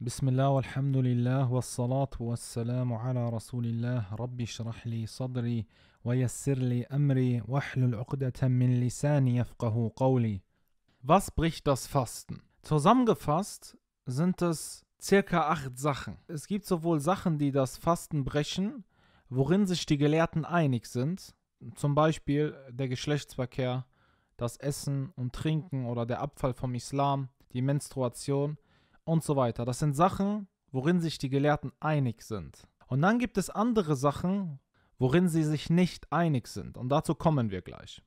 بسم الله والحمد لله والصلاة والسلام على رسول الله ربي اشرح لي صدري ويسر لي أمري واحلل عقدة من لساني Was bricht das Fasten? Zusammengefasst sind es circa acht Sachen. Es gibt sowohl Sachen, die das Fasten brechen, worin sich die Gelehrten einig sind, zum Beispiel der Geschlechtsverkehr, das Essen und Trinken oder der Abfall vom Islam, die Menstruation – und so weiter. Das sind Sachen, worin sich die Gelehrten einig sind. Und dann gibt es andere Sachen, worin sie sich nicht einig sind. Und dazu kommen wir gleich.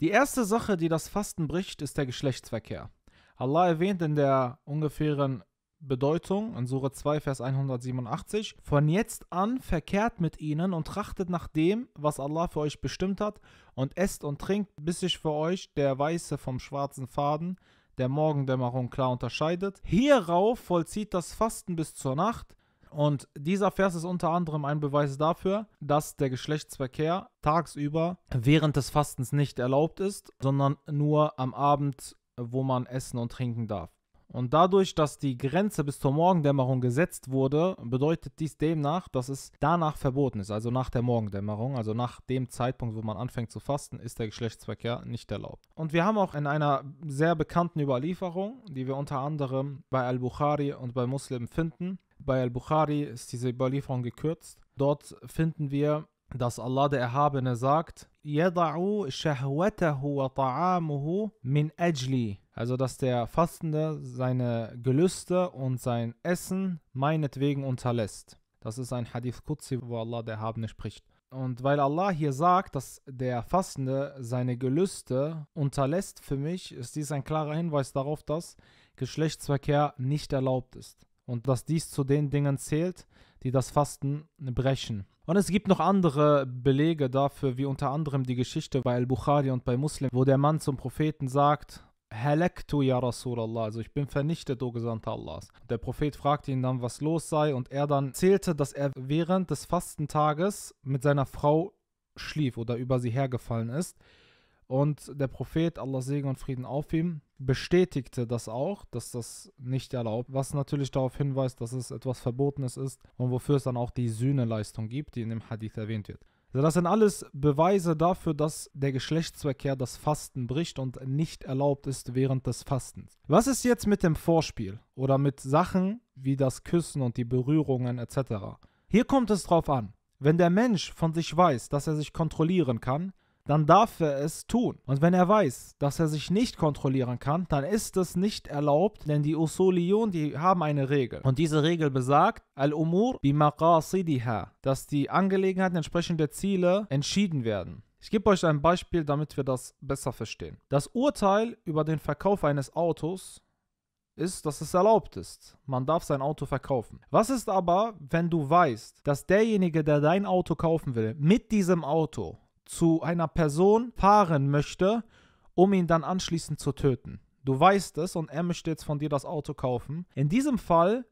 Die erste Sache, die das Fasten bricht, ist der Geschlechtsverkehr. Allah erwähnt in der ungefähren Bedeutung in Sure 2, Vers 187, von jetzt an verkehrt mit ihnen und trachtet nach dem, was Allah für euch bestimmt hat, und esst und trinkt, bis sich für euch der weiße vom schwarzen Faden, der Morgendämmerung klar unterscheidet. Hierauf vollzieht das Fasten bis zur Nacht. Und dieser Vers ist unter anderem ein Beweis dafür, dass der Geschlechtsverkehr tagsüber während des Fastens nicht erlaubt ist, sondern nur am Abend, wo man essen und trinken darf. Und dadurch, dass die Grenze bis zur Morgendämmerung gesetzt wurde, bedeutet dies demnach, dass es danach verboten ist, also nach der Morgendämmerung, also nach dem Zeitpunkt, wo man anfängt zu fasten, ist der Geschlechtsverkehr nicht erlaubt. Und wir haben auch in einer sehr bekannten Überlieferung, die wir unter anderem bei Al-Bukhari und bei Muslim finden, bei Al-Bukhari ist diese Überlieferung gekürzt, dort finden wir, dass Allah der Erhabene sagt, يَضَعُ شَهْوَتَهُ وَطَعَامُهُ مِنْ أَجْلِي also, dass der Fastende seine Gelüste und sein Essen meinetwegen unterlässt. Das ist ein Hadith Qudsi, wo Allah der Habende spricht. Und weil Allah hier sagt, dass der Fastende seine Gelüste unterlässt für mich, ist dies ein klarer Hinweis darauf, dass Geschlechtsverkehr nicht erlaubt ist. Und dass dies zu den Dingen zählt, die das Fasten brechen. Und es gibt noch andere Belege dafür, wie unter anderem die Geschichte bei Al-Bukhari und bei Muslim, wo der Mann zum Propheten sagt, Halektu ya Rasulallah, also ich bin vernichtet, o Gesandter Allahs. Der Prophet fragte ihn dann, was los sei und er dann zählte, dass er während des Fastentages mit seiner Frau schlief oder über sie hergefallen ist. Und der Prophet, Allah Segen und Frieden auf ihm, bestätigte das auch, dass das nicht erlaubt, was natürlich darauf hinweist, dass es etwas Verbotenes ist und wofür es dann auch die Sühneleistung gibt, die in dem Hadith erwähnt wird. Das sind alles Beweise dafür, dass der Geschlechtsverkehr das Fasten bricht und nicht erlaubt ist während des Fastens. Was ist jetzt mit dem Vorspiel oder mit Sachen wie das Küssen und die Berührungen etc.? Hier kommt es drauf an. Wenn der Mensch von sich weiß, dass er sich kontrollieren kann, dann darf er es tun. Und wenn er weiß, dass er sich nicht kontrollieren kann, dann ist es nicht erlaubt, denn die Usuliyun, die haben eine Regel. Und diese Regel besagt, Al-Umur bimaqasidiha, dass die Angelegenheiten entsprechend der Ziele entschieden werden. Ich gebe euch ein Beispiel, damit wir das besser verstehen. Das Urteil über den Verkauf eines Autos ist, dass es erlaubt ist. Man darf sein Auto verkaufen. Was ist aber, wenn du weißt, dass derjenige, der dein Auto kaufen will, mit diesem Auto zu einer Person fahren möchte, um ihn dann anschließend zu töten. Du weißt es und er möchte jetzt von dir das Auto kaufen. In diesem Fall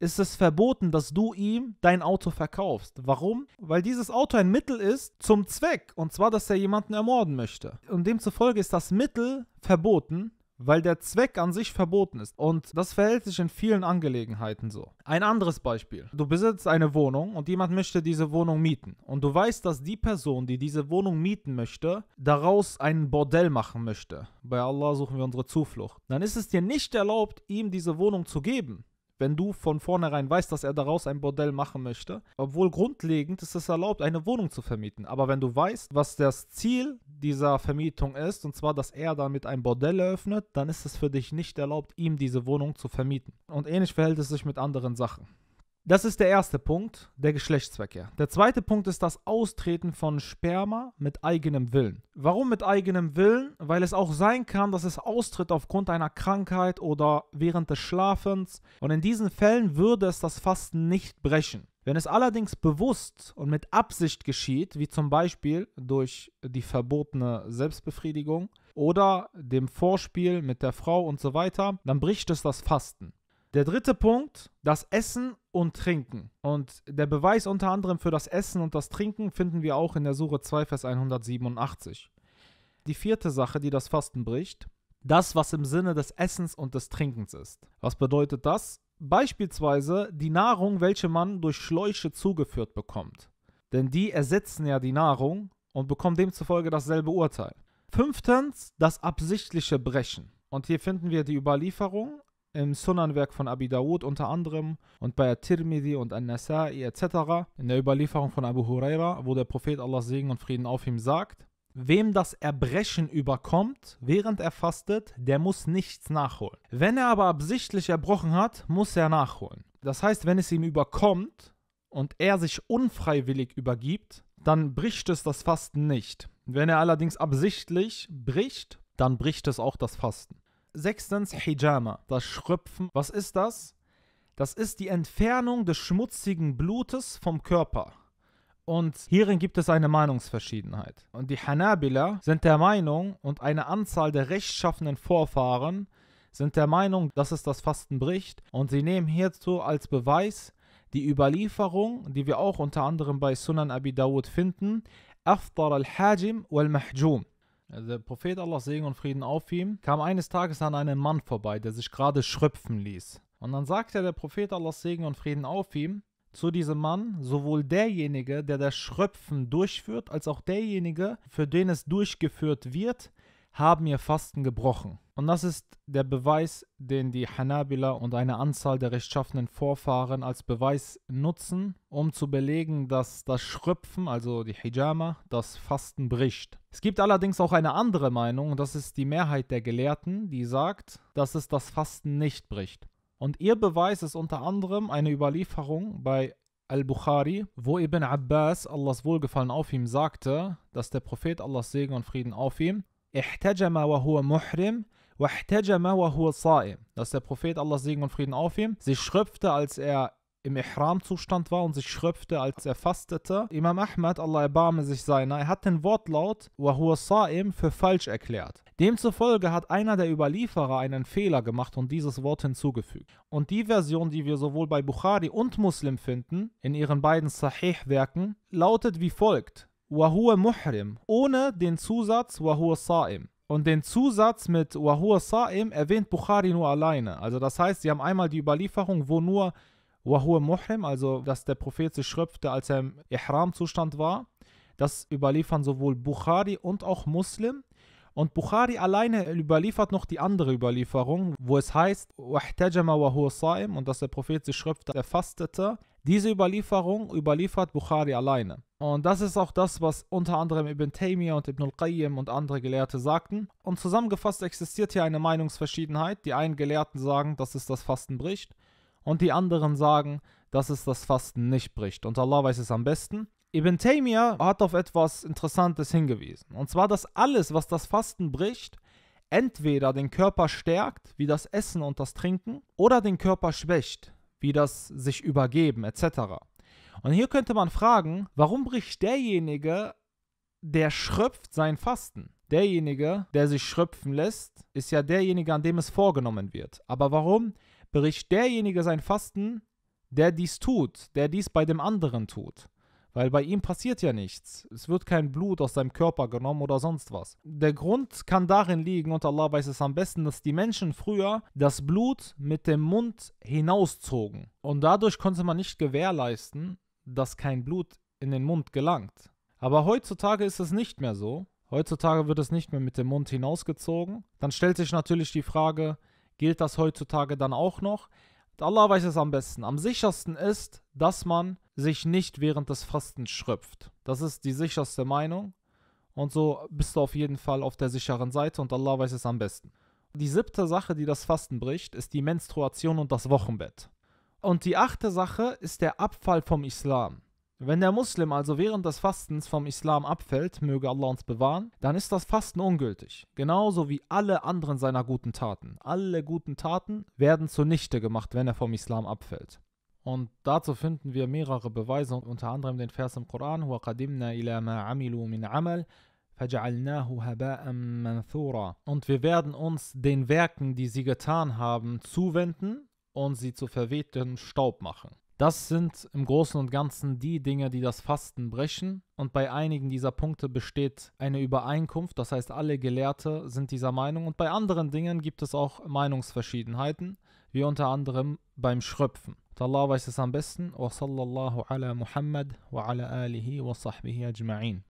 ist es verboten, dass du ihm dein Auto verkaufst. Warum? Weil dieses Auto ein Mittel ist zum Zweck, und zwar, dass er jemanden ermorden möchte. Und demzufolge ist das Mittel verboten weil der Zweck an sich verboten ist. Und das verhält sich in vielen Angelegenheiten so. Ein anderes Beispiel. Du besitzt eine Wohnung und jemand möchte diese Wohnung mieten. Und du weißt, dass die Person, die diese Wohnung mieten möchte, daraus ein Bordell machen möchte. Bei Allah suchen wir unsere Zuflucht. Dann ist es dir nicht erlaubt, ihm diese Wohnung zu geben wenn du von vornherein weißt, dass er daraus ein Bordell machen möchte. Obwohl grundlegend ist es erlaubt, eine Wohnung zu vermieten. Aber wenn du weißt, was das Ziel dieser Vermietung ist, und zwar, dass er damit ein Bordell eröffnet, dann ist es für dich nicht erlaubt, ihm diese Wohnung zu vermieten. Und ähnlich verhält es sich mit anderen Sachen. Das ist der erste Punkt, der Geschlechtsverkehr. Der zweite Punkt ist das Austreten von Sperma mit eigenem Willen. Warum mit eigenem Willen? Weil es auch sein kann, dass es austritt aufgrund einer Krankheit oder während des Schlafens. Und in diesen Fällen würde es das Fasten nicht brechen. Wenn es allerdings bewusst und mit Absicht geschieht, wie zum Beispiel durch die verbotene Selbstbefriedigung oder dem Vorspiel mit der Frau und so weiter, dann bricht es das Fasten. Der dritte Punkt, das Essen und Trinken. Und der Beweis unter anderem für das Essen und das Trinken finden wir auch in der Suche 2, Vers 187. Die vierte Sache, die das Fasten bricht, das, was im Sinne des Essens und des Trinkens ist. Was bedeutet das? Beispielsweise die Nahrung, welche man durch Schläuche zugeführt bekommt. Denn die ersetzen ja die Nahrung und bekommen demzufolge dasselbe Urteil. Fünftens, das absichtliche Brechen. Und hier finden wir die Überlieferung im sunan von Abi Dawud unter anderem und bei Tirmidhi und An-Nasai etc. In der Überlieferung von Abu Huraira, wo der Prophet Allah Segen und Frieden auf ihm sagt, Wem das Erbrechen überkommt, während er fastet, der muss nichts nachholen. Wenn er aber absichtlich erbrochen hat, muss er nachholen. Das heißt, wenn es ihm überkommt und er sich unfreiwillig übergibt, dann bricht es das Fasten nicht. Wenn er allerdings absichtlich bricht, dann bricht es auch das Fasten. Sechstens Hijama, das Schröpfen. Was ist das? Das ist die Entfernung des schmutzigen Blutes vom Körper. Und hierin gibt es eine Meinungsverschiedenheit. Und die Hanabila sind der Meinung und eine Anzahl der rechtschaffenen Vorfahren sind der Meinung, dass es das Fasten bricht. Und sie nehmen hierzu als Beweis die Überlieferung, die wir auch unter anderem bei Sunan Abi Dawud finden, Aftar al-Hajim wal-Mahjum. Also der Prophet Allah Segen und Frieden auf ihm kam eines Tages an einen Mann vorbei, der sich gerade schröpfen ließ. Und dann sagte der Prophet Allah Segen und Frieden auf ihm, zu diesem Mann sowohl derjenige, der das Schröpfen durchführt, als auch derjenige, für den es durchgeführt wird, haben ihr Fasten gebrochen. Und das ist der Beweis, den die Hanabila und eine Anzahl der rechtschaffenen Vorfahren als Beweis nutzen, um zu belegen, dass das Schröpfen, also die Hijama, das Fasten bricht. Es gibt allerdings auch eine andere Meinung, und das ist die Mehrheit der Gelehrten, die sagt, dass es das Fasten nicht bricht. Und ihr Beweis ist unter anderem eine Überlieferung bei Al-Bukhari, wo Ibn Abbas, Allahs Wohlgefallen auf ihm, sagte, dass der Prophet Allahs Segen und Frieden auf ihm, dass der Prophet Allahs Segen und Frieden auf ihm, sich schröpfte, als er im Ihram-Zustand war und sich schröpfte, als er fastete. Imam Ahmad, Allah erbarme sich seiner, er hat den Wortlaut Wahur Sa'im für falsch erklärt. Demzufolge hat einer der Überlieferer einen Fehler gemacht und dieses Wort hinzugefügt. Und die Version, die wir sowohl bei Bukhari und Muslim finden, in ihren beiden Sahih-Werken, lautet wie folgt: Wahua Muhrim, ohne den Zusatz Wahua Sa'im. Und den Zusatz mit Wahua Sa'im erwähnt Bukhari nur alleine. Also, das heißt, sie haben einmal die Überlieferung, wo nur Wahua Muhrim, also dass der Prophet sich schröpfte, als er im Ihram-Zustand war. Das überliefern sowohl Bukhari und auch Muslim. Und Bukhari alleine überliefert noch die andere Überlieferung, wo es heißt, und dass der Prophet sich schröpfte, er fastete. Diese Überlieferung überliefert Bukhari alleine. Und das ist auch das, was unter anderem Ibn Taymiyyah und Ibn al-Qayyim und andere Gelehrte sagten. Und zusammengefasst existiert hier eine Meinungsverschiedenheit. Die einen Gelehrten sagen, dass es das Fasten bricht. Und die anderen sagen, dass es das Fasten nicht bricht. Und Allah weiß es am besten. Ibn Taymiyyah hat auf etwas Interessantes hingewiesen. Und zwar, dass alles, was das Fasten bricht, entweder den Körper stärkt, wie das Essen und das Trinken, oder den Körper schwächt, wie das sich übergeben etc. Und hier könnte man fragen, warum bricht derjenige, der schröpft, sein Fasten? Derjenige, der sich schröpfen lässt, ist ja derjenige, an dem es vorgenommen wird. Aber warum bricht derjenige sein Fasten, der dies tut, der dies bei dem anderen tut? Weil bei ihm passiert ja nichts. Es wird kein Blut aus seinem Körper genommen oder sonst was. Der Grund kann darin liegen, und Allah weiß es am besten, dass die Menschen früher das Blut mit dem Mund hinauszogen. Und dadurch konnte man nicht gewährleisten, dass kein Blut in den Mund gelangt. Aber heutzutage ist es nicht mehr so. Heutzutage wird es nicht mehr mit dem Mund hinausgezogen. Dann stellt sich natürlich die Frage, gilt das heutzutage dann auch noch? Allah weiß es am besten. Am sichersten ist, dass man sich nicht während des Fastens schröpft. Das ist die sicherste Meinung. Und so bist du auf jeden Fall auf der sicheren Seite und Allah weiß es am besten. Die siebte Sache, die das Fasten bricht, ist die Menstruation und das Wochenbett. Und die achte Sache ist der Abfall vom Islam. Wenn der Muslim also während des Fastens vom Islam abfällt, möge Allah uns bewahren, dann ist das Fasten ungültig. Genauso wie alle anderen seiner guten Taten. Alle guten Taten werden zunichte gemacht, wenn er vom Islam abfällt. Und dazu finden wir mehrere Beweise, unter anderem den Vers im Koran, Und wir werden uns den Werken, die sie getan haben, zuwenden und sie zu verwehtem Staub machen. Das sind im Großen und Ganzen die Dinge, die das Fasten brechen. Und bei einigen dieser Punkte besteht eine Übereinkunft, das heißt, alle Gelehrte sind dieser Meinung. Und bei anderen Dingen gibt es auch Meinungsverschiedenheiten, wie unter anderem beim Schröpfen. Allah weiß es am besten. Wa sallallahu ala Muhammad wa ala alihi wa sahbihi ajma'in.